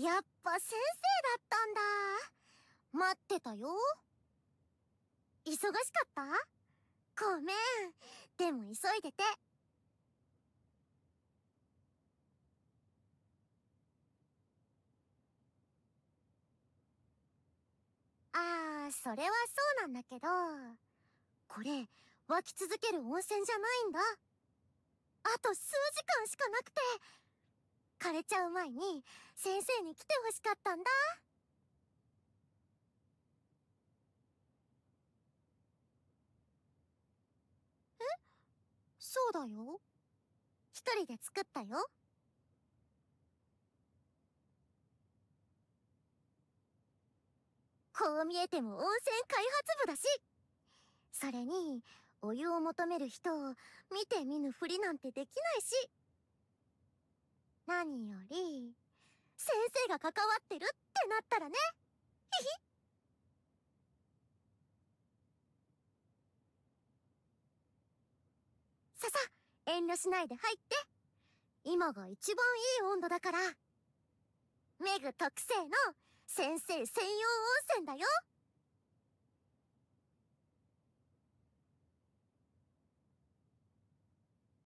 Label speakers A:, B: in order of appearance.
A: やっぱ先生だったんだ待ってたよ忙しかったごめんでも急いでてああそれはそうなんだけどこれ湧き続ける温泉じゃないんだあと数時間しかなくて枯れちゃう前に先生に来てほしかったんだ
B: えそうだよ一人で作ったよ
A: こう見えても温泉開発部だしそれにお湯を求める人を見て見ぬふりなんてできないしが関わってるってなったらねヒヒささ遠慮しないで入って今が一番いい温度だからメグ特製の先生専用温泉だよ